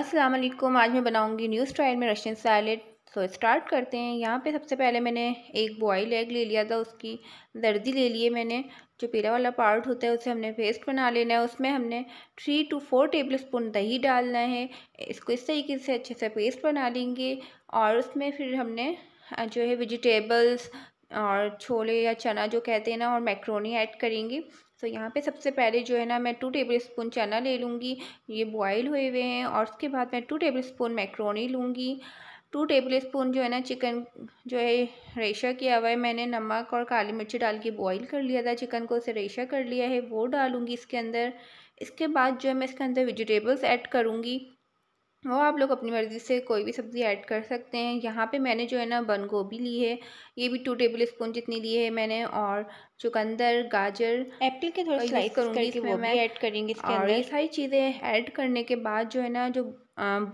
अस्सलाम वालेकुम आज मैं बनाऊंगी न्यू स्टाइल में रशियन सैलड सो स्टार्ट करते हैं यहाँ पे सबसे पहले मैंने एक बॉयल एग ले लिया था उसकी दर्दी ले लिए मैंने जो पीला वाला पार्ट होता है उसे हमने पेस्ट बना लेना है उसमें हमने three two four tablespoon दही डालना है इसको इस तरीके से अच्छे से पेस्ट बना लेंगे और उसमें फिर हमने जो है वेजिटेबल्स और छोले या चना जो कहते हैं ना और मैक्रोनी ऐड करेंगे तो यहाँ पे सबसे पहले जो है ना मैं टू टेबल स्पून चना ले लूँगी ये बॉयल हुए हुए हैं और उसके बाद मैं टू टेबल स्पून मैक्रोनी लूँगी टू टेबल स्पून जो है ना चिकन जो है रेशा किया हुआ है मैंने नमक और काली मिर्ची डाल के बॉयल कर लिया था चिकन को उसे रेशा कर लिया है वो डालूँगी इसके अंदर इसके बाद जो है मैं इसके अंदर वेजिटेबल्स ऐड करूँगी वो आप लोग अपनी मर्ज़ी से कोई भी सब्ज़ी ऐड कर सकते हैं यहाँ पे मैंने जो है ना बंद गोभी ली है ये भी टू टेबल स्पून जितनी ली है मैंने और चुकंदर गाजर एप्पल के थोड़ा स्लाइस करूँगी वो मैं ऐड करेंगे इसके अंदर ये सारी चीज़ें ऐड करने के बाद जो है ना जो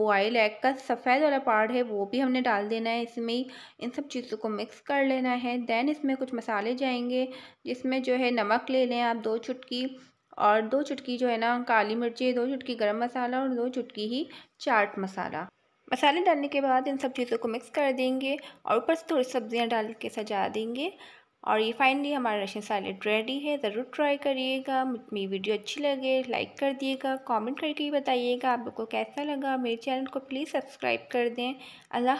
बॉयल एग का सफ़ेद वाला पार्ट है वो भी हमने डाल देना है इसमें इन सब चीज़ों को मिक्स कर लेना है देन इसमें कुछ मसाले जाएंगे जिसमें जो है नमक ले लें आप दो चुटकी और दो चुटकी जो है ना काली मिर्ची दो चुटकी गरम मसाला और दो चुटकी ही चाट मसाला मसाले डालने के बाद इन सब चीज़ों को मिक्स कर देंगे और ऊपर से थोड़ी सब्जियां डाल के सजा देंगे और ये फाइनली हमारा रशियन सैलेड रेडी है ज़रूर ट्राई करिएगा मेरी वीडियो अच्छी लगे लाइक कर दिएगा कमेंट करके बताइएगा आप लोग को कैसा लगा मेरे चैनल को प्लीज़ सब्सक्राइब कर दें अल्लाह